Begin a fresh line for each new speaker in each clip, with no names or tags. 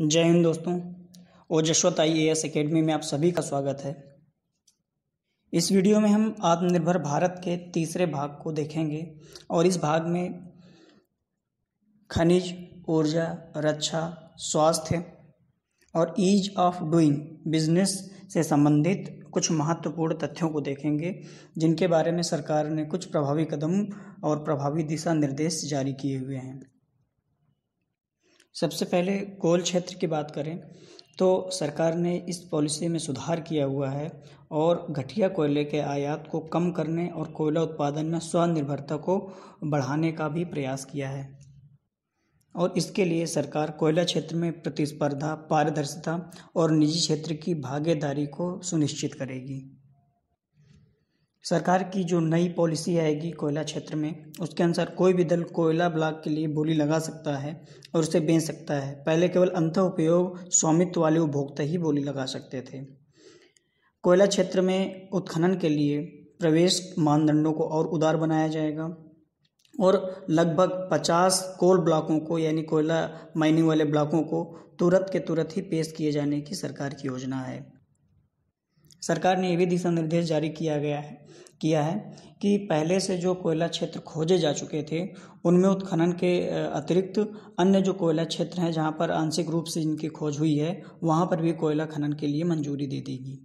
जय हिंद दोस्तों ओजस्वत आई A S academy में आप सभी का स्वागत है इस वीडियो में हम आत्मनिर्भर भारत के तीसरे भाग को देखेंगे और इस भाग में खनिज ऊर्जा रक्षा स्वास्थ्य और ईज ऑफ डूइंग बिजनेस से संबंधित कुछ महत्वपूर्ण तथ्यों को देखेंगे जिनके बारे में सरकार ने कुछ प्रभावी कदम और प्रभावी दिशा निर्देश जारी किए हुए हैं सबसे पहले कोल क्षेत्र की बात करें तो सरकार ने इस पॉलिसी में सुधार किया हुआ है और घटिया कोयले के आयात को कम करने और कोयला उत्पादन में स्वनिर्भरता को बढ़ाने का भी प्रयास किया है और इसके लिए सरकार कोयला क्षेत्र में प्रतिस्पर्धा पारदर्शिता और निजी क्षेत्र की भागीदारी को सुनिश्चित करेगी सरकार की जो नई पॉलिसी आएगी कोयला क्षेत्र में उसके अनुसार कोई भी दल कोयला ब्लॉक के लिए बोली लगा सकता है और उसे बेच सकता है पहले केवल अंत उपयोग स्वामित्व वाले उपभोक्ता ही बोली लगा सकते थे कोयला क्षेत्र में उत्खनन के लिए प्रवेश मानदंडों को और उदार बनाया जाएगा और लगभग 50 कोल ब्लॉकों को यानी कोयला माइनिंग वाले ब्लॉकों को तुरंत के तुरंत ही पेश किए जाने की सरकार की योजना है सरकार ने यह भी दिशा निर्देश जारी किया गया है किया है कि पहले से जो कोयला क्षेत्र खोजे जा चुके थे उनमें उत्खनन के अतिरिक्त अन्य जो कोयला क्षेत्र हैं जहां पर आंशिक रूप से इनकी खोज हुई है वहां पर भी कोयला खनन के लिए मंजूरी दे देगी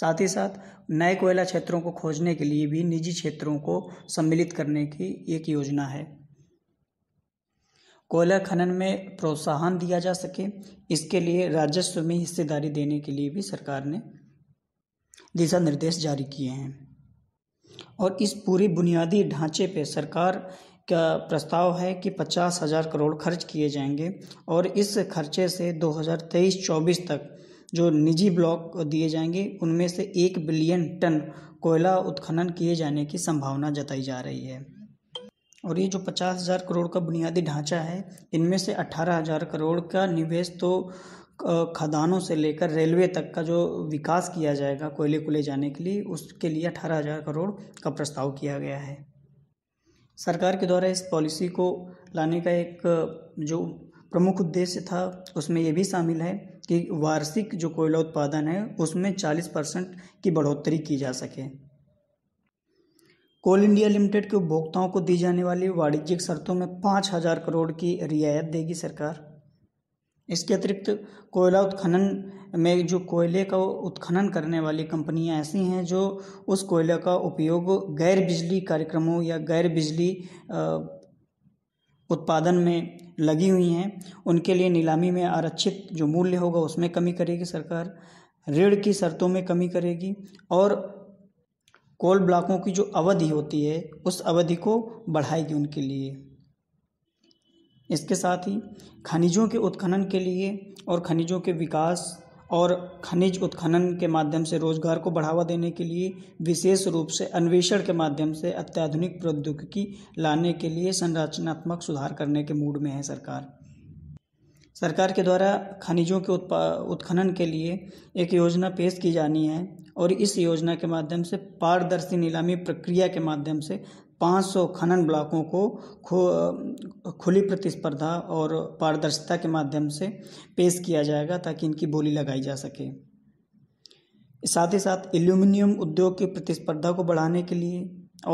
साथ ही साथ नए कोयला क्षेत्रों को खोजने के लिए भी निजी क्षेत्रों को सम्मिलित करने की एक योजना है कोयला खनन में प्रोत्साहन दिया जा सके इसके लिए राजस्व में हिस्सेदारी देने के लिए भी सरकार ने दिशा निर्देश जारी किए हैं और इस पूरी बुनियादी ढांचे पे सरकार का प्रस्ताव है कि पचास हज़ार करोड़ खर्च किए जाएंगे और इस खर्चे से 2023-24 तक जो निजी ब्लॉक दिए जाएंगे उनमें से एक बिलियन टन कोयला उत्खनन किए जाने की संभावना जताई जा रही है और ये जो पचास हज़ार करोड़ का बुनियादी ढांचा है इनमें से अठारह हज़ार करोड़ का निवेश तो खदानों से लेकर रेलवे तक का जो विकास किया जाएगा कोयले को ले जाने के लिए उसके लिए अठारह हज़ार करोड़ का प्रस्ताव किया गया है सरकार के द्वारा इस पॉलिसी को लाने का एक जो प्रमुख उद्देश्य था उसमें यह भी शामिल है कि वार्षिक जो कोयला उत्पादन है उसमें 40 परसेंट की बढ़ोतरी की जा सके कोल इंडिया लिमिटेड के उपभोक्ताओं को दी जाने वाली वाणिज्यिक शर्तों में पाँच हज़ार करोड़ की रियायत देगी सरकार इसके अतिरिक्त कोयला उत्खनन में जो कोयले का उत्खनन करने वाली कंपनियां ऐसी हैं जो उस कोयले का उपयोग गैर बिजली कार्यक्रमों या गैर बिजली उत्पादन में लगी हुई हैं उनके लिए नीलामी में आरक्षित जो मूल्य होगा उसमें कमी करेगी सरकार ऋण की शर्तों में कमी करेगी और कोल ब्लॉकों की जो अवधि होती है उस अवधि को बढ़ाएगी उनके लिए इसके साथ ही खनिजों के उत्खनन के लिए और खनिजों के विकास और खनिज उत्खनन के माध्यम से रोजगार को बढ़ावा देने के लिए विशेष रूप से अन्वेषण के माध्यम से अत्याधुनिक प्रौद्योगिकी लाने के लिए संरचनात्मक सुधार करने के मूड में है सरकार सरकार के द्वारा खनिजों के उत्खनन के लिए एक योजना पेश की जानी है और इस योजना के माध्यम से पारदर्शी नीलामी प्रक्रिया के माध्यम से 500 खनन ब्लॉकों को खु, खुली प्रतिस्पर्धा और पारदर्शिता के माध्यम से पेश किया जाएगा ताकि इनकी बोली लगाई जा सके साथ ही साथ एल्यूमिनियम उद्योग की प्रतिस्पर्धा को बढ़ाने के लिए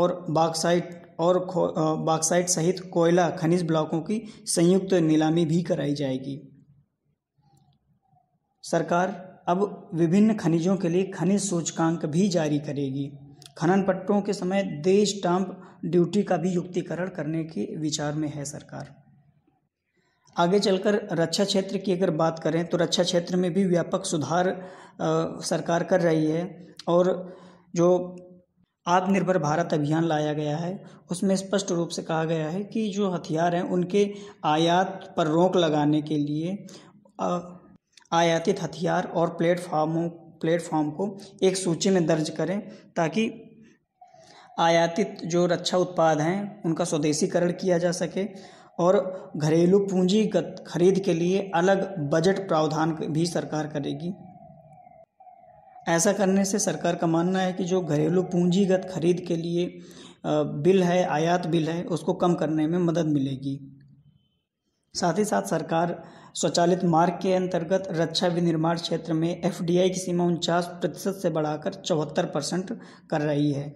और बाक्साइट और बाक्साइट सहित कोयला खनिज ब्लॉकों की संयुक्त नीलामी भी कराई जाएगी सरकार अब विभिन्न खनिजों के लिए खनिज सूचकांक भी जारी करेगी खनन पट्टों के समय देश स्टाम्प ड्यूटी का भी युक्तिकरण करने के विचार में है सरकार आगे चलकर रक्षा क्षेत्र की अगर बात करें तो रक्षा क्षेत्र में भी व्यापक सुधार सरकार कर रही है और जो आत्मनिर्भर भारत अभियान लाया गया है उसमें स्पष्ट रूप से कहा गया है कि जो हथियार हैं उनके आयात पर रोक लगाने के लिए आयातित हथियार और प्लेटफार्मों प्लेटफॉर्म को एक सूची में दर्ज करें ताकि आयातित जो रक्षा उत्पाद हैं उनका स्वदेशीकरण किया जा सके और घरेलू पूंजीगत खरीद के लिए अलग बजट प्रावधान भी सरकार करेगी ऐसा करने से सरकार का मानना है कि जो घरेलू पूंजीगत खरीद के लिए बिल है आयात बिल है उसको कम करने में मदद मिलेगी साथ ही साथ सरकार स्वचालित मार्ग के अंतर्गत रक्षा विनिर्माण क्षेत्र में एफडीआई की सीमा उनचास प्रतिशत से बढ़ाकर चौहत्तर परसेंट कर रही है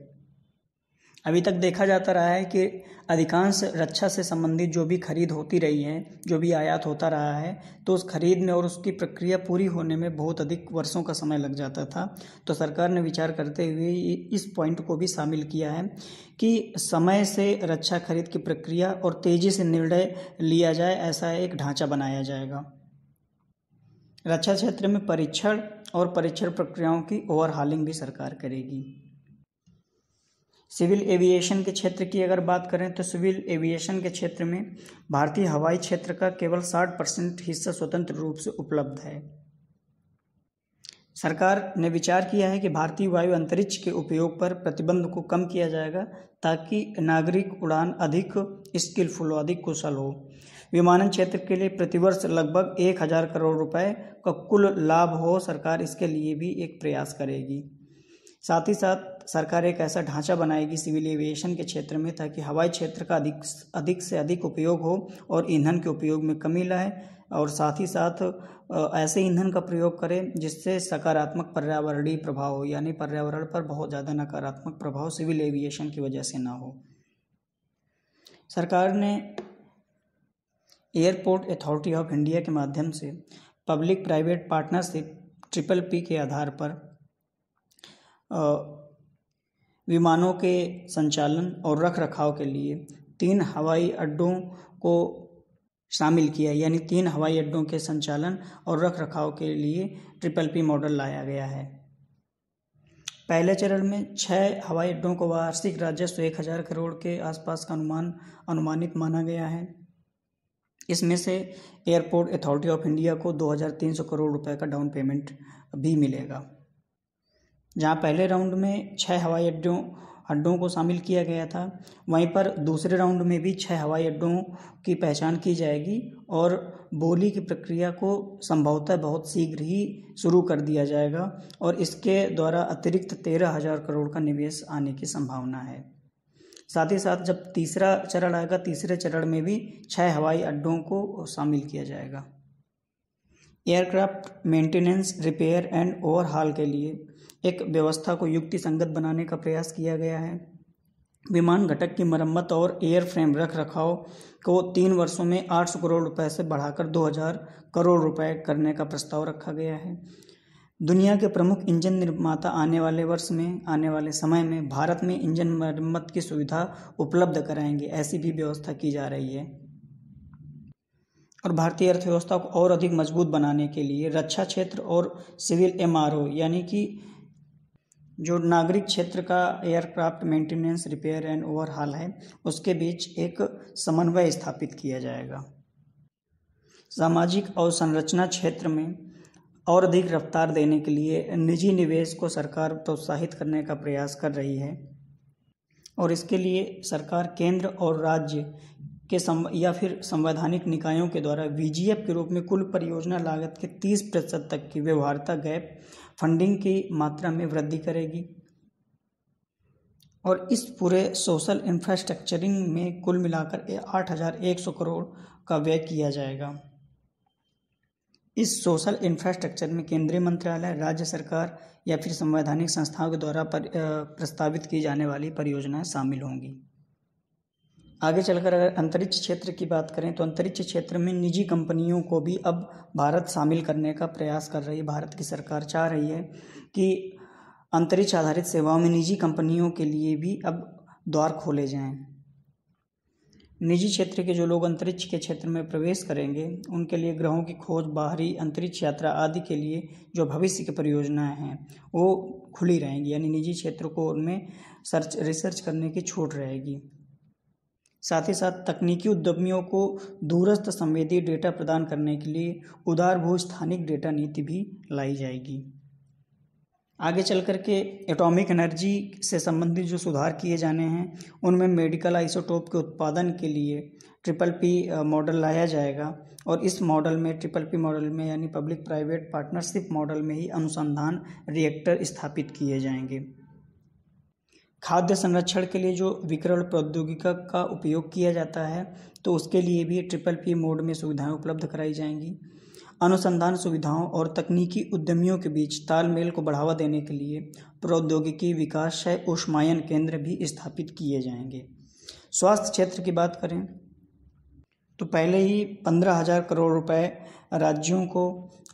अभी तक देखा जाता रहा है कि अधिकांश रक्षा से संबंधित जो भी खरीद होती रही है जो भी आयात होता रहा है तो उस खरीद में और उसकी प्रक्रिया पूरी होने में बहुत अधिक वर्षों का समय लग जाता था तो सरकार ने विचार करते हुए इस पॉइंट को भी शामिल किया है कि समय से रक्षा खरीद की प्रक्रिया और तेज़ी से निर्णय लिया जाए ऐसा एक ढांचा बनाया जाएगा रक्षा क्षेत्र में परीक्षण और परीक्षण प्रक्रियाओं की ओवरहालिंग भी सरकार करेगी सिविल एविएशन के क्षेत्र की अगर बात करें तो सिविल एविएशन के क्षेत्र में भारतीय हवाई क्षेत्र का केवल 60 परसेंट हिस्सा स्वतंत्र रूप से उपलब्ध है सरकार ने विचार किया है कि भारतीय वायु अंतरिक्ष के उपयोग पर प्रतिबंध को कम किया जाएगा ताकि नागरिक उड़ान अधिक स्किलफुल और अधिक कुशल हो विमानन क्षेत्र के लिए प्रतिवर्ष लगभग एक हज़ार करोड़ रुपए का कुल लाभ हो सरकार इसके लिए भी एक प्रयास करेगी साथ ही साथ सरकार एक ऐसा ढांचा बनाएगी सिविल एविएशन के क्षेत्र में ताकि हवाई क्षेत्र का अधिक अधिक से अधिक उपयोग हो और ईंधन के उपयोग में कमी लाए और साथ ही साथ ऐसे ईंधन का प्रयोग करें जिससे सकारात्मक पर्यावरणीय प्रभाव हो यानी पर्यावरण पर बहुत ज़्यादा नकारात्मक प्रभाव सिविल एविएशन की वजह से ना हो सरकार ने एयरपोर्ट अथॉरिटी ऑफ इंडिया के माध्यम से public private partnership triple P के आधार पर विमानों के संचालन और रख रखाव के लिए तीन हवाई अड्डों को शामिल किया यानी तीन हवाई अड्डों के संचालन और रख रखाव के लिए ट्रिपल पी मॉडल लाया गया है पहले चरण में छः हवाई अड्डों को वार्षिक राजस्व एक हज़ार करोड़ के आसपास का अनुमान अनुमानित माना गया है इसमें से एयरपोर्ट अथॉरिटी ऑफ इंडिया को 2,300 करोड़ रुपए का डाउन पेमेंट भी मिलेगा जहाँ पहले राउंड में छः हवाई अड्डों अड्डों को शामिल किया गया था वहीं पर दूसरे राउंड में भी छः हवाई अड्डों की पहचान की जाएगी और बोली की प्रक्रिया को संभवतः बहुत शीघ्र ही शुरू कर दिया जाएगा और इसके द्वारा अतिरिक्त तेरह हज़ार करोड़ का निवेश आने की संभावना है साथ ही साथ जब तीसरा चरण आएगा तीसरे चरण में भी छः हवाई अड्डों को शामिल किया जाएगा aircraft maintenance repair and overhaul के लिए एक व्यवस्था को युक्ति संगत बनाने का प्रयास किया गया है विमान घटक की मरम्मत और एयर फ्रेम रख रखाव को तीन वर्षों में 800 करोड़ रुपए से बढ़ाकर 2000 करोड़ रुपए करने का प्रस्ताव रखा गया है दुनिया के प्रमुख इंजन निर्माता आने वाले वर्ष में आने वाले समय में भारत में इंजन मरम्मत की सुविधा उपलब्ध कराएंगे ऐसी भी व्यवस्था की जा रही है और भारतीय अर्थव्यवस्था को और अधिक मजबूत बनाने के लिए रक्षा क्षेत्र और सिविल एमआरओ यानी कि जो नागरिक क्षेत्र का aircraft maintenance repair and overhaul है उसके बीच एक समन्वय स्थापित किया जाएगा सामाजिक और संरचना क्षेत्र में और अधिक रफ्तार देने के लिए निजी निवेश को सरकार प्रोत्साहित करने का प्रयास कर रही है और इसके लिए सरकार केंद्र और राज्य के सम या फिर संवैधानिक निकायों के द्वारा वी के रूप में कुल परियोजना लागत के 30 प्रतिशत तक की व्यवहारता गैप फंडिंग की मात्रा में वृद्धि करेगी और इस पूरे सोशल इंफ्रास्ट्रक्चरिंग में कुल मिलाकर आठ हज़ार एक सौ करोड़ का व्यय किया जाएगा इस सोशल इंफ्रास्ट्रक्चर में केंद्रीय मंत्रालय राज्य सरकार या फिर संवैधानिक संस्थाओं के द्वारा प्रस्तावित की जाने वाली परियोजनाएं शामिल होंगी आगे चलकर अगर अंतरिक्ष क्षेत्र की बात करें तो अंतरिक्ष क्षेत्र में निजी कंपनियों को भी अब भारत शामिल करने का प्रयास कर रही है भारत की सरकार चाह रही है कि अंतरिक्ष आधारित सेवाओं में निजी कंपनियों के लिए भी अब द्वार खोले जाएं निजी क्षेत्र के जो लोग अंतरिक्ष के क्षेत्र में प्रवेश करेंगे उनके लिए ग्रहों की खोज बाहरी अंतरिक्ष यात्रा आदि के लिए जो भविष्य की परियोजनाएं हैं वो खुली रहेंगी यानी निजी क्षेत्र को उनमें सर्च रिसर्च करने की छूट रहेगी साथ ही साथ तकनीकी उद्यमियों को दूरस्थ संवेदी डेटा प्रदान करने के लिए उदार भू स्थानिक डेटा नीति भी लाई जाएगी आगे चल कर के एटॉमिक एनर्जी से संबंधित जो सुधार किए जाने हैं उनमें मेडिकल आइसोटोप के उत्पादन के लिए ट्रिपल पी मॉडल लाया जाएगा और इस मॉडल में ट्रिपल पी मॉडल में यानी पब्लिक प्राइवेट पार्टनरशिप मॉडल में ही अनुसंधान रिएक्टर स्थापित किए जाएंगे खाद्य संरक्षण के लिए जो विकरण प्रौद्योगिका का उपयोग किया जाता है तो उसके लिए भी ट्रिपल पी मोड में सुविधाएं उपलब्ध कराई जाएंगी अनुसंधान सुविधाओं और तकनीकी उद्यमियों के बीच तालमेल को बढ़ावा देने के लिए प्रौद्योगिकी विकास शय उष्मायन केंद्र भी स्थापित किए जाएंगे स्वास्थ्य क्षेत्र की बात करें तो पहले ही पंद्रह हज़ार करोड़ रुपए राज्यों को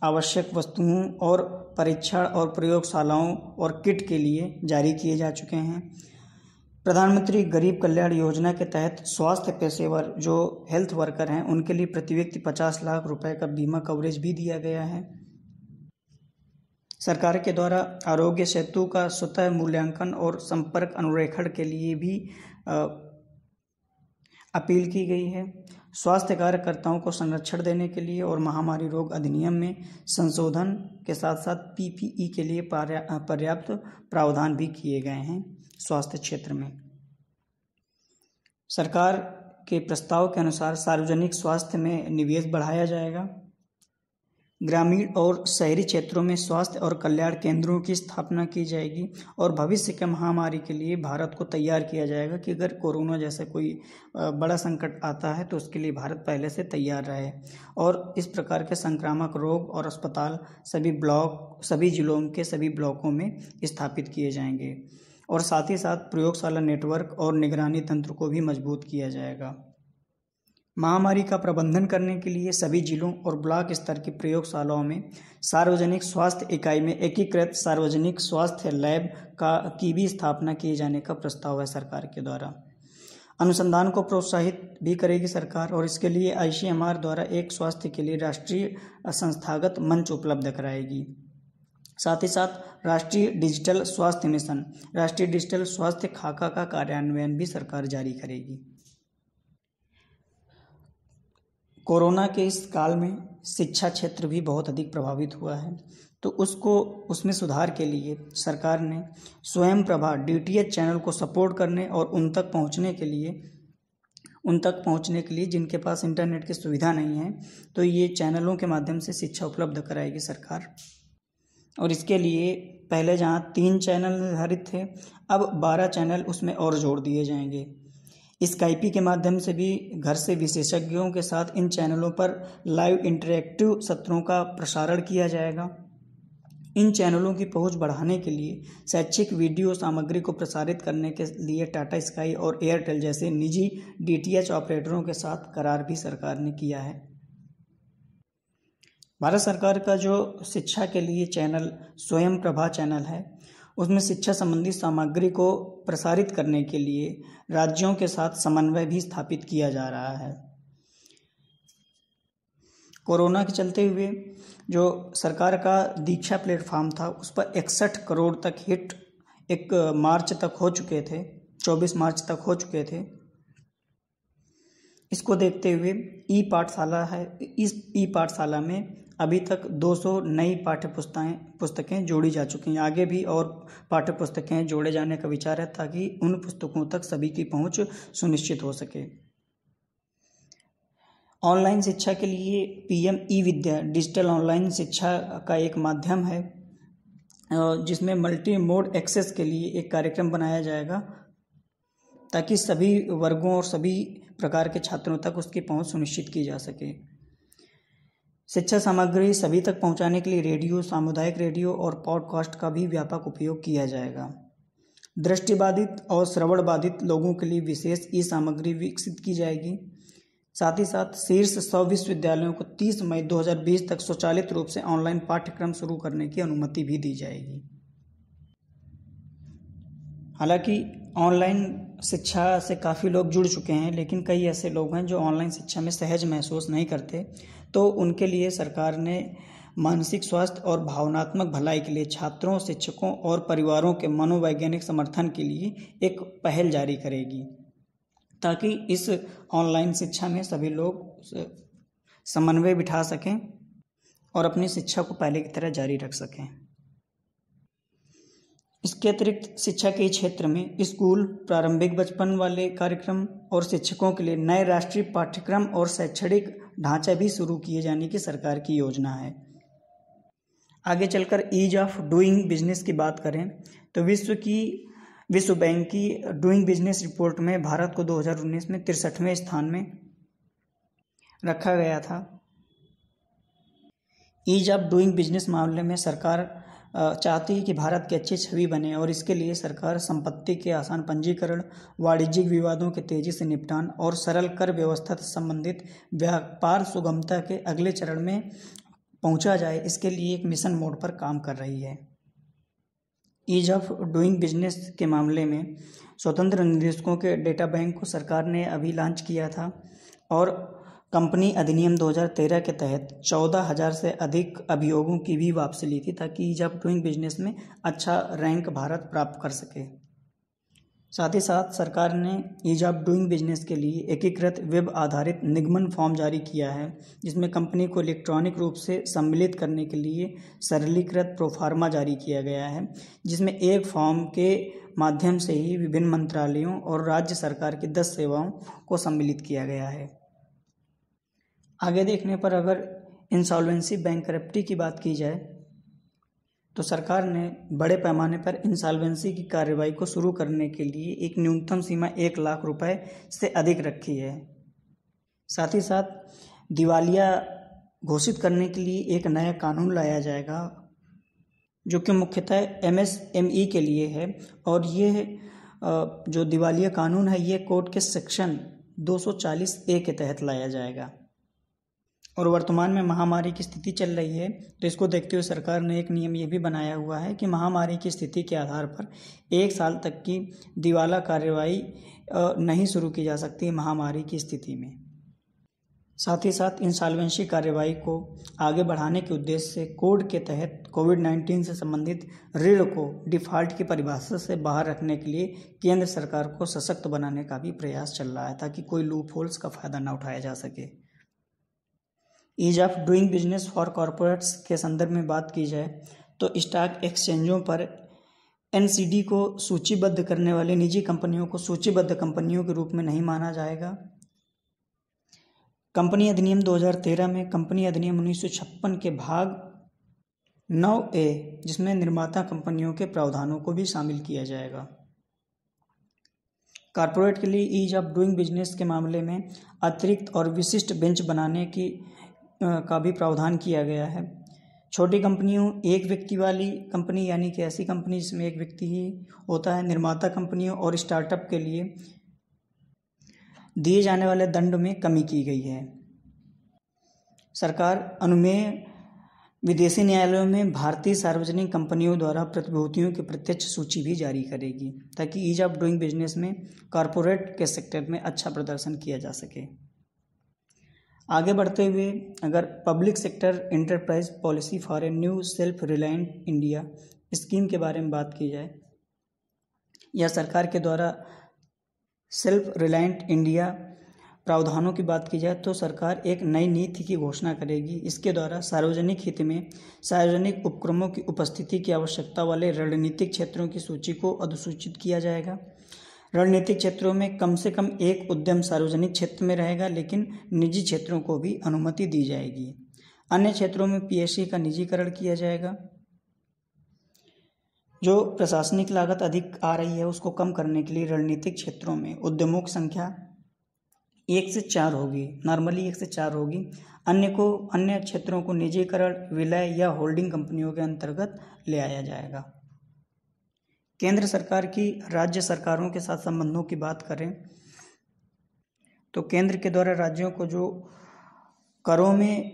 आवश्यक वस्तुओं और परीक्षण और प्रयोगशालाओं और किट के लिए जारी किए जा चुके हैं प्रधानमंत्री गरीब कल्याण योजना के तहत स्वास्थ्य पेशेवर जो हेल्थ वर्कर हैं उनके लिए प्रति व्यक्ति पचास लाख रुपए का बीमा कवरेज भी दिया गया है सरकार के द्वारा आरोग्य सेतु का स्वतः मूल्यांकन और संपर्क अनुरेखण के लिए भी अपील की गई है स्वास्थ्य कार्यकर्ताओं को संरक्षण देने के लिए और महामारी रोग अधिनियम में संशोधन के साथ साथ पीपीई के लिए पर्याप्त प्रावधान भी किए गए हैं स्वास्थ्य क्षेत्र में सरकार के प्रस्ताव के अनुसार सार्वजनिक स्वास्थ्य में निवेश बढ़ाया जाएगा ग्रामीण और शहरी क्षेत्रों में स्वास्थ्य और कल्याण केंद्रों की स्थापना की जाएगी और भविष्य के महामारी के लिए भारत को तैयार किया जाएगा कि अगर कोरोना जैसा कोई बड़ा संकट आता है तो उसके लिए भारत पहले से तैयार रहे और इस प्रकार के संक्रामक रोग और अस्पताल सभी ब्लॉक सभी जिलों के सभी ब्लॉकों में स्थापित किए जाएंगे और साथ ही साथ प्रयोगशाला नेटवर्क और निगरानी तंत्र को भी मजबूत किया जाएगा महामारी का प्रबंधन करने के लिए सभी जिलों और ब्लॉक स्तर की प्रयोगशालाओं में सार्वजनिक स्वास्थ्य इकाई में एकीकृत सार्वजनिक स्वास्थ्य लैब का की भी स्थापना किए जाने का प्रस्ताव है सरकार के द्वारा अनुसंधान को प्रोत्साहित भी करेगी सरकार और इसके लिए आई द्वारा एक स्वास्थ्य के लिए राष्ट्रीय संस्थागत मंच उपलब्ध कराएगी साथ ही साथ राष्ट्रीय डिजिटल स्वास्थ्य मिशन राष्ट्रीय डिजिटल स्वास्थ्य खाका का कार्यान्वयन भी सरकार जारी करेगी कोरोना के इस काल में शिक्षा क्षेत्र भी बहुत अधिक प्रभावित हुआ है तो उसको उसमें सुधार के लिए सरकार ने स्वयं प्रभा डी चैनल को सपोर्ट करने और उन तक पहुंचने के लिए उन तक पहुंचने के लिए जिनके पास इंटरनेट की सुविधा नहीं है तो ये चैनलों के माध्यम से शिक्षा उपलब्ध कराएगी सरकार और इसके लिए पहले जहाँ तीन चैनल निर्धारित थे अब बारह चैनल उसमें और जोड़ दिए जाएंगे स्काइपी के माध्यम से भी घर से विशेषज्ञों के साथ इन चैनलों पर लाइव इंटरेक्टिव सत्रों का प्रसारण किया जाएगा इन चैनलों की पहुंच बढ़ाने के लिए शैक्षिक वीडियो सामग्री को प्रसारित करने के लिए टाटा स्काई और एयरटेल जैसे निजी डीटीएच ऑपरेटरों के साथ करार भी सरकार ने किया है भारत सरकार का जो शिक्षा के लिए चैनल स्वयं प्रभा चैनल है उसमें शिक्षा संबंधी सामग्री को प्रसारित करने के लिए राज्यों के साथ समन्वय भी स्थापित किया जा रहा है कोरोना के चलते हुए जो सरकार का दीक्षा प्लेटफॉर्म था उस पर इकसठ करोड़ तक हिट एक मार्च तक हो चुके थे 24 मार्च तक हो चुके थे इसको देखते हुए ई पाठशाला है इस ई पाठशाला में अभी तक 200 नई पाठ्य पुस्तकें पुस्तकें जोड़ी जा चुकी हैं आगे भी और पाठ्य पुस्तकें जोड़े जाने का विचार है ताकि उन पुस्तकों तक सभी की पहुंच सुनिश्चित हो सके ऑनलाइन शिक्षा के लिए PM E Vidya digital online शिक्षा का एक माध्यम है जिसमें मल्टी मोड एक्सेस के लिए एक कार्यक्रम बनाया जाएगा ताकि सभी वर्गों और सभी प्रकार के छात्रों तक उसकी पहुंच सुनिश्चित की जा सके शिक्षा सामग्री सभी तक पहुंचाने के लिए रेडियो सामुदायिक रेडियो और पॉडकास्ट का भी व्यापक उपयोग किया जाएगा दृष्टिबाधित और श्रवण बाधित लोगों के लिए विशेष ई सामग्री विकसित की जाएगी साथ ही साथ शीर्ष सौ विश्वविद्यालयों को 30 मई 2020 तक स्वचालित रूप से ऑनलाइन पाठ्यक्रम शुरू करने की अनुमति भी दी जाएगी हालांकि ऑनलाइन शिक्षा से काफ़ी लोग जुड़ चुके हैं लेकिन कई ऐसे लोग हैं जो ऑनलाइन शिक्षा में सहज महसूस नहीं करते तो उनके लिए सरकार ने मानसिक स्वास्थ्य और भावनात्मक भलाई के लिए छात्रों शिक्षकों और परिवारों के मनोवैज्ञानिक समर्थन के लिए एक पहल जारी करेगी ताकि इस ऑनलाइन शिक्षा में सभी लोग समन्वय बिठा सकें और अपनी शिक्षा को पहले की तरह जारी रख सकें इसके अतिरिक्त शिक्षा के क्षेत्र में स्कूल प्रारंभिक बचपन वाले कार्यक्रम और शिक्षकों के लिए नए राष्ट्रीय पाठ्यक्रम और शैक्षणिक ढांचा भी शुरू किए जाने की सरकार की योजना है आगे चलकर ईज ऑफ डूइंग बिजनेस की बात करें तो विश्व की विश्व बैंक की डूइंग बिजनेस रिपोर्ट में भारत को 2019 में तिरसठवें स्थान में रखा गया था ईज ऑफ डूइंग बिजनेस मामले में सरकार चाहती है कि भारत की अच्छी छवि बने और इसके लिए सरकार संपत्ति के आसान पंजीकरण वाणिज्यिक विवादों के तेजी से निपटान और सरल कर व्यवस्था से संबंधित व्यापार सुगमता के अगले चरण में पहुंचा जाए इसके लिए एक मिशन मोड पर काम कर रही है ईज ऑफ डूइंग बिजनेस के मामले में स्वतंत्र निदेशकों के डेटा बैंक को सरकार ने अभी लॉन्च किया था और कंपनी अधिनियम 2013 के तहत चौदह हज़ार से अधिक अभियोगों की भी वापसी ली थी ताकि जब डूइंग बिजनेस में अच्छा रैंक भारत प्राप्त कर सके साथ ही साथ सरकार ने ईज ऑफ डूइंग बिजनेस के लिए एकीकृत वेब आधारित निगमन फॉर्म जारी किया है जिसमें कंपनी को इलेक्ट्रॉनिक रूप से सम्मिलित करने के लिए सरलीकृत प्रोफार्मा जारी किया गया है जिसमें एक फॉर्म के माध्यम से ही विभिन्न मंत्रालयों और राज्य सरकार की दस सेवाओं को सम्मिलित किया गया है आगे देखने पर अगर इंसॉल्वेंसी बैंक की बात की जाए तो सरकार ने बड़े पैमाने पर इंसॉल्वेंसी की कार्रवाई को शुरू करने के लिए एक न्यूनतम सीमा एक लाख रुपए से अधिक रखी है साथ ही साथ दिवालिया घोषित करने के लिए एक नया कानून लाया जाएगा जो कि मुख्यतः एमएसएमई e के लिए है और ये जो दिवालिया कानून है ये कोर्ट के सेक्शन 240 ए के तहत लाया जाएगा और वर्तमान में महामारी की स्थिति चल रही है तो इसको देखते हुए सरकार ने एक नियम ये भी बनाया हुआ है कि महामारी की स्थिति के आधार पर एक साल तक की दिवाला कार्रवाई नहीं शुरू की जा सकती महामारी की स्थिति में साथ ही साथ इंसॉल्वेंसी कार्रवाई को आगे बढ़ाने के उद्देश्य से कोड के तहत कोविड 19 से संबंधित ऋण को डिफॉल्ट की परिभाषा से बाहर रखने के लिए केंद्र सरकार को सशक्त बनाने का भी प्रयास चल रहा है ताकि कोई लूप होल्स का फायदा ना उठाया जा सके ease of doing business for corporates के संदर्भ में बात की जाए तो स्टॉक एक्सचेंजों पर एन को सूचीबद्ध करने वाली निजी कंपनियों को सूचीबद्ध कंपनियों के रूप में नहीं माना जाएगा कंपनी अधिनियम 2013 में कंपनी अधिनियम उन्नीस के भाग नौ ए जिसमें निर्माता कंपनियों के प्रावधानों को भी शामिल किया जाएगा कॉरपोरेट के लिए ईज ऑफ डूइंग बिजनेस के मामले में अतिरिक्त और विशिष्ट बेंच बनाने की का भी प्रावधान किया गया है छोटी कंपनियों एक व्यक्ति वाली कंपनी यानी कि ऐसी कंपनी जिसमें एक व्यक्ति ही होता है निर्माता कंपनियों और स्टार्टअप के लिए दिए जाने वाले दंड में कमी की गई है सरकार अनुमेय विदेशी न्यायालयों में भारतीय सार्वजनिक कंपनियों द्वारा प्रतिभूतियों की प्रत्यक्ष सूची भी जारी करेगी ताकि ईज ऑफ डूइंग बिजनेस में कॉरपोरेट के सेक्टर में अच्छा प्रदर्शन किया जा सके आगे बढ़ते हुए अगर public sector enterprise policy for a new self reliant India scheme के बारे में बात की जाए या सरकार के द्वारा सेल्फ रिलायंट इंडिया प्रावधानों की बात की जाए तो सरकार एक नई नीति की घोषणा करेगी इसके द्वारा सार्वजनिक हित में सार्वजनिक उपक्रमों की उपस्थिति की आवश्यकता वाले रणनीतिक क्षेत्रों की सूची को अधिसूचित किया जाएगा रणनीतिक क्षेत्रों में कम से कम एक उद्यम सार्वजनिक क्षेत्र में रहेगा लेकिन निजी क्षेत्रों को भी अनुमति दी जाएगी अन्य क्षेत्रों में पीएससी का निजीकरण किया जाएगा जो प्रशासनिक लागत अधिक आ रही है उसको कम करने के लिए रणनीतिक क्षेत्रों में उद्यमों की संख्या एक से चार होगी नॉर्मली एक से चार होगी अन्य को अन्य क्षेत्रों को निजीकरण विलय या होल्डिंग कंपनियों के अंतर्गत ले आया जाएगा केंद्र सरकार की राज्य सरकारों के साथ संबंधों की बात करें तो केंद्र के द्वारा राज्यों को जो करों में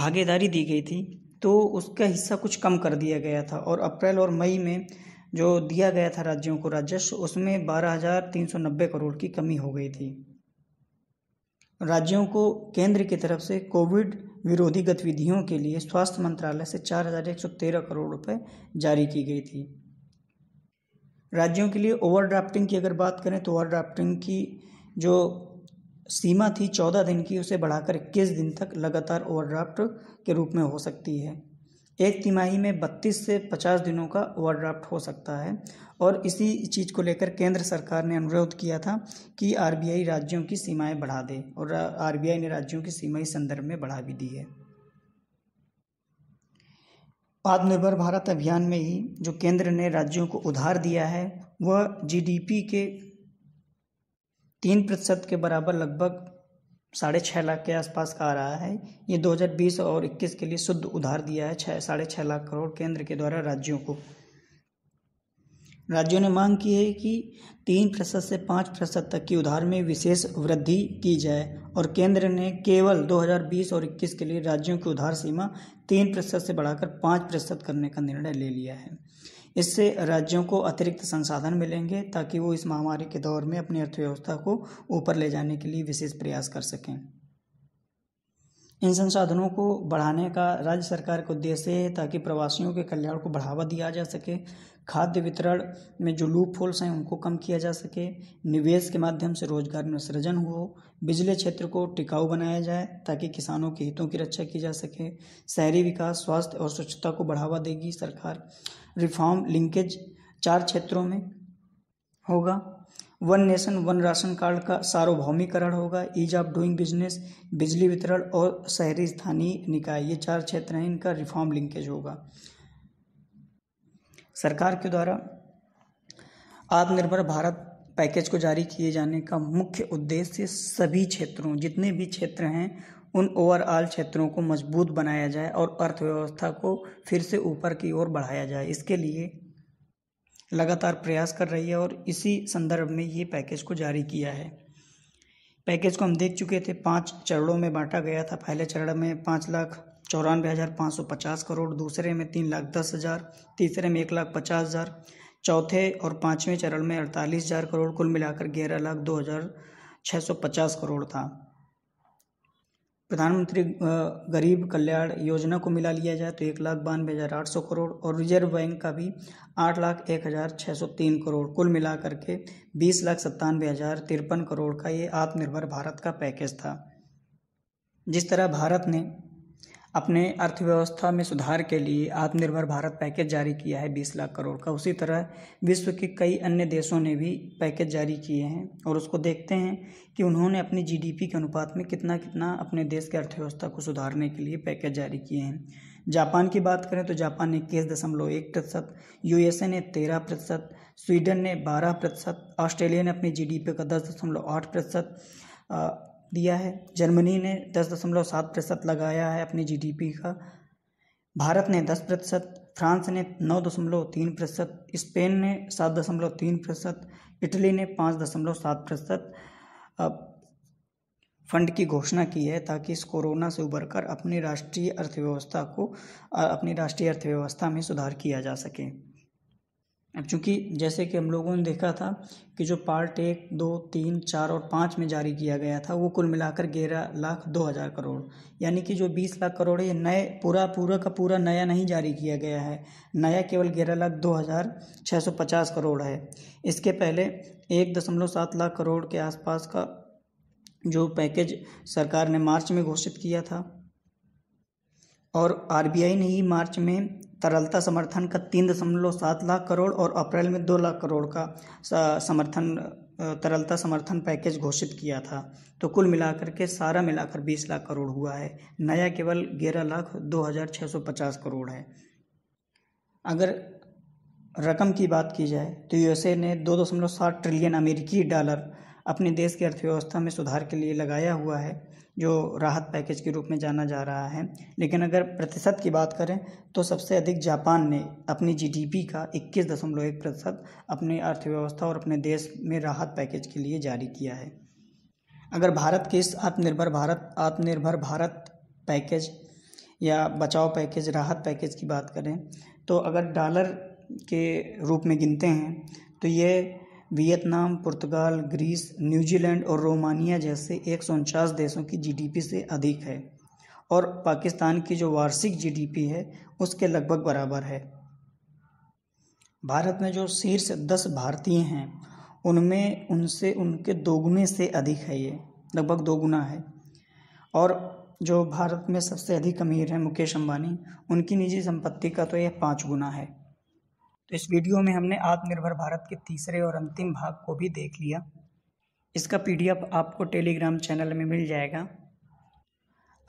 भागीदारी दी गई थी तो उसका हिस्सा कुछ कम कर दिया गया था और अप्रैल और मई में जो दिया गया था राज्यों को राजस्व उसमें 12,390 करोड़ की कमी हो गई थी राज्यों को केंद्र की तरफ से कोविड विरोधी गतिविधियों के लिए स्वास्थ्य मंत्रालय से चार हजार एक सौ तेरह करोड़ रुपए जारी की गई थी राज्यों के लिए ओवरड्राफ्टिंग की अगर बात करें तो ओवरड्राफ्टिंग की जो सीमा थी चौदह दिन की उसे बढ़ाकर इक्कीस दिन तक लगातार ओवरड्राफ्ट के रूप में हो सकती है एक तिमाही में बत्तीस से पचास दिनों का ओवरड्राफ्ट हो सकता है और इसी चीज़ को लेकर केंद्र सरकार ने अनुरोध किया था कि आरबीआई राज्यों की सीमाएं बढ़ा दे और आरबीआई ने राज्यों की सीमा इस संदर्भ में बढ़ा भी दी है आत्मनिर्भर भारत अभियान में ही जो केंद्र ने राज्यों को उधार दिया है वह जीडीपी के तीन प्रतिशत के बराबर लगभग साढ़े छः लाख के आसपास का आ रहा है ये 2020 और 21 के लिए शुद्ध उधार दिया है छः साढ़े छः लाख करोड़ केंद्र के द्वारा राज्यों को राज्यों ने मांग की है कि तीन प्रतिशत से पाँच प्रतिशत तक की उधार में विशेष वृद्धि की जाए और केंद्र ने केवल 2020 और 21 के लिए राज्यों की उधार सीमा तीन प्रतिशत से बढ़ाकर पाँच प्रतिशत करने का निर्णय ले लिया है इससे राज्यों को अतिरिक्त संसाधन मिलेंगे ताकि वो इस महामारी के दौर में अपनी अर्थव्यवस्था को ऊपर ले जाने के लिए विशेष प्रयास कर सकें इन संसाधनों को बढ़ाने का राज्य सरकार का उद्देश्य है ताकि प्रवासियों के कल्याण को बढ़ावा दिया जा सके खाद्य वितरण में जो लूप होल्स हैं उनको कम किया जा सके निवेश के माध्यम से रोजगार में सृजन हो बिजली क्षेत्र को टिकाऊ बनाया जाए ताकि किसानों के हितों की रक्षा की जा सके शहरी विकास स्वास्थ्य और स्वच्छता को बढ़ावा देगी सरकार रिफॉर्म लिंकेज चार क्षेत्रों में होगा one nation one ration card का सार्वभौमिकरण होगा ईज ऑफ डूइंग बिजनेस बिजली वितरण और शहरी स्थानीय निकाय ये चार क्षेत्र हैं इनका रिफॉर्म लिंकेज होगा सरकार के द्वारा आत्मनिर्भर भारत पैकेज को जारी किए जाने का मुख्य उद्देश्य सभी क्षेत्रों जितने भी क्षेत्र हैं उन ओवरऑल क्षेत्रों को मजबूत बनाया जाए और अर्थव्यवस्था को फिर से ऊपर की ओर बढ़ाया जाए इसके लिए लगातार प्रयास कर रही है और इसी संदर्भ में ये पैकेज को जारी किया है पैकेज को हम देख चुके थे पाँच चरणों में बांटा गया था पहले चरण में पाँच लाख चौरानवे हज़ार पाँच सौ पचास करोड़ दूसरे में तीन लाख दस हज़ार तीसरे में एक लाख पचास हज़ार चौथे और पाँचवें चरण में अड़तालीस हज़ार करोड़ कुल मिलाकर ग्यारह लाख दो हज़ार छः सौ पचास करोड़ था प्रधानमंत्री गरीब कल्याण योजना को मिला लिया जाए तो एक लाख बानवे हज़ार आठ सौ करोड़ और रिजर्व बैंक का भी आठ लाख एक हज़ार छः सौ तीन करोड़ कुल मिलाकर के बीस लाख सत्तानवे हज़ार तिरपन करोड़ का ये आत्मनिर्भर भारत का पैकेज था जिस तरह भारत ने अपने अर्थव्यवस्था में सुधार के लिए आत्मनिर्भर भारत पैकेज जारी किया है बीस लाख करोड़ का उसी तरह विश्व के कई अन्य देशों ने भी पैकेज जारी किए हैं और उसको देखते हैं कि उन्होंने अपनी जीडीपी के अनुपात में कितना कितना अपने देश के अर्थव्यवस्था को सुधारने के लिए पैकेज जारी किए हैं जापान की बात करें तो जापान ने इक्कीस दशमलव एक प्रतिशत यू ने तेरह प्रतिशत स्वीडन ने बारह प्रतिशत ऑस्ट्रेलिया ने अपनी जीडीपी का दस दशमलव आठ प्रतिशत दिया है जर्मनी ने दस दशमलव सात प्रतिशत लगाया है अपने जीडीपी का भारत ने दस प्रतिशत फ्रांस ने नौ दशमलव तीन प्रतिशत स्पेन ने सात दशमलव तीन प्रतिशत इटली ने पाँच दशमलव सात प्रतिशत फंड की घोषणा की है ताकि इस कोरोना से उबर कर अपनी राष्ट्रीय अर्थव्यवस्था को अपनी राष्ट्रीय अर्थव्यवस्था में सुधार किया जा सके अब चूँकि जैसे कि हम लोगों ने देखा था कि जो पार्ट एक दो तीन चार और पाँच में जारी किया गया था वो कुल मिलाकर ग्यारह लाख दो हज़ार करोड़ यानी कि जो बीस लाख करोड़ है ये नए पूरा पूरा का पूरा नया नहीं जारी किया गया है नया केवल ग्यारह लाख दो हज़ार छः सौ पचास करोड़ है इसके पहले एक दशमलव सात लाख करोड़ के आसपास का जो पैकेज सरकार ने मार्च में घोषित किया था और आरबीआई ने ही मार्च में तरलता समर्थन का तीन दशमलव सात लाख करोड़ और अप्रैल में दो लाख करोड़ का समर्थन तरलता समर्थन पैकेज घोषित किया था तो कुल मिलाकर के सारा मिलाकर बीस लाख करोड़ हुआ है नया केवल ग्यारह लाख दो हज़ार छः सौ पचास करोड़ है अगर रकम की बात की जाए तो यूएसए ने दो दशमलव सात ट्रिलियन अमेरिकी डॉलर अपने देश की अर्थव्यवस्था में सुधार के लिए लगाया हुआ है जो राहत पैकेज के रूप में जाना जा रहा है लेकिन अगर प्रतिशत की बात करें तो सबसे अधिक जापान ने अपनी जीडीपी का इक्कीस दशमलव एक प्रतिशत अपनी अर्थव्यवस्था और अपने देश में राहत पैकेज के लिए जारी किया है अगर भारत के इस आत्मनिर्भर भारत आत्मनिर्भर भारत पैकेज या बचाव पैकेज राहत पैकेज की बात करें तो अगर डॉलर के रूप में गिनते हैं तो ये वियतनाम पुर्तगाल ग्रीस न्यूजीलैंड और रोमानिया जैसे एक देशों की जीडीपी से अधिक है और पाकिस्तान की जो वार्षिक जीडीपी है उसके लगभग बराबर है भारत में जो शीर्ष दस भारतीय हैं उनमें उनसे उनके दोगुने से अधिक है ये लगभग दोगुना है और जो भारत में सबसे अधिक अमीर हैं मुकेश अंबानी उनकी निजी संपत्ति का तो यह पाँच गुना है तो इस वीडियो में हमने आत्मनिर्भर भारत के तीसरे और अंतिम भाग को भी देख लिया इसका पी आपको टेलीग्राम चैनल में मिल जाएगा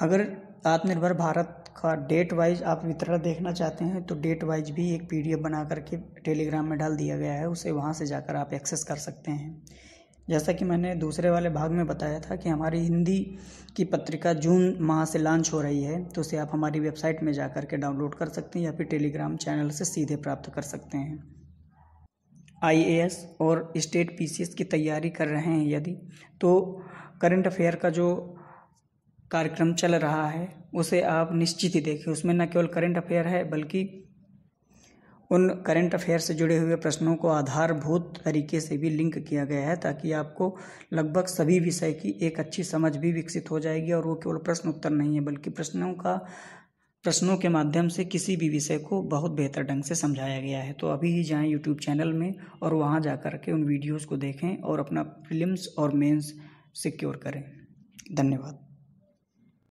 अगर आत्मनिर्भर भारत का डेट वाइज आप वितरण देखना चाहते हैं तो डेट वाइज भी एक पीडीएफ बना करके टेलीग्राम में डाल दिया गया है उसे वहाँ से जाकर आप एक्सेस कर सकते हैं जैसा कि मैंने दूसरे वाले भाग में बताया था कि हमारी हिंदी की पत्रिका जून माह से लॉन्च हो रही है तो उसे आप हमारी वेबसाइट में जा कर के डाउनलोड कर सकते हैं या फिर टेलीग्राम चैनल से सीधे प्राप्त कर सकते हैं आई और स्टेट पी की तैयारी कर रहे हैं यदि तो करंट अफेयर का जो कार्यक्रम चल रहा है उसे आप निश्चित ही देखें उसमें न केवल करंट अफेयर है बल्कि उन करंट अफेयर से जुड़े हुए प्रश्नों को आधारभूत तरीके से भी लिंक किया गया है ताकि आपको लगभग सभी विषय की एक अच्छी समझ भी विकसित हो जाएगी और वो केवल प्रश्न उत्तर नहीं है बल्कि प्रश्नों का प्रश्नों के माध्यम से किसी भी विषय को बहुत बेहतर ढंग से समझाया गया है तो अभी ही जाएं यूट्यूब चैनल में और वहाँ जा कर के उन वीडियोज़ को देखें और अपना फिल्म और मेन्स सिक्योर करें धन्यवाद